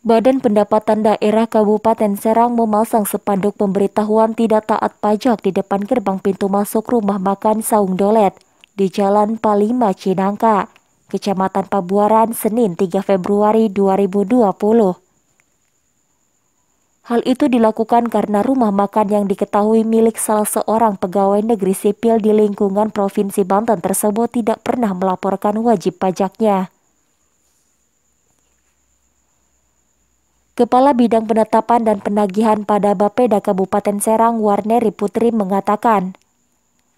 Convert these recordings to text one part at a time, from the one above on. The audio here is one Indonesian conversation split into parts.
Badan Pendapatan Daerah Kabupaten Serang memasang sepanduk pemberitahuan tidak taat pajak di depan gerbang pintu masuk rumah makan Saung Dolet di Jalan Palima Cinangka, Kecamatan Pabuaran, Senin 3 Februari 2020. Hal itu dilakukan karena rumah makan yang diketahui milik salah seorang pegawai negeri sipil di lingkungan Provinsi Banten tersebut tidak pernah melaporkan wajib pajaknya. Kepala Bidang Penetapan dan Penagihan pada Bapeda Kabupaten Serang Warneri Putri mengatakan,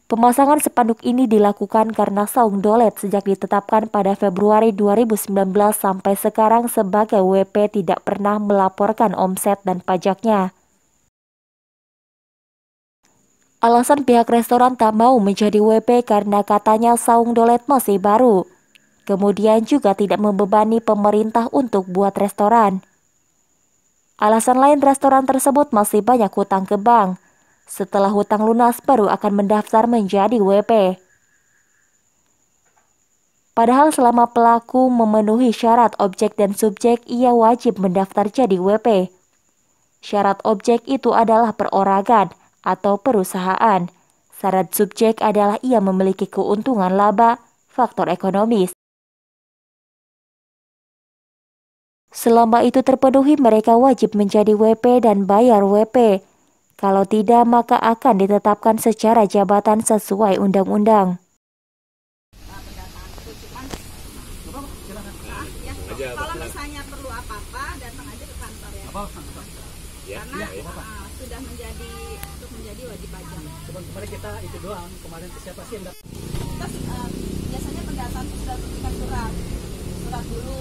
pemasangan sepanduk ini dilakukan karena Saung Dolet sejak ditetapkan pada Februari 2019 sampai sekarang sebagai WP tidak pernah melaporkan omset dan pajaknya. Alasan pihak restoran tak mau menjadi WP karena katanya Saung Dolet masih baru. Kemudian juga tidak membebani pemerintah untuk buat restoran. Alasan lain restoran tersebut masih banyak hutang ke bank. Setelah hutang lunas baru akan mendaftar menjadi WP. Padahal selama pelaku memenuhi syarat objek dan subjek, ia wajib mendaftar jadi WP. Syarat objek itu adalah perorangan atau perusahaan. Syarat subjek adalah ia memiliki keuntungan laba, faktor ekonomis. Selama itu terpenuhi mereka wajib menjadi WP dan bayar WP. Kalau tidak maka akan ditetapkan secara jabatan sesuai undang-undang. kemarin kita itu doang kemarin siapa sih yang Terus eh, biasanya pendataan itu sudah berikan surat surat dulu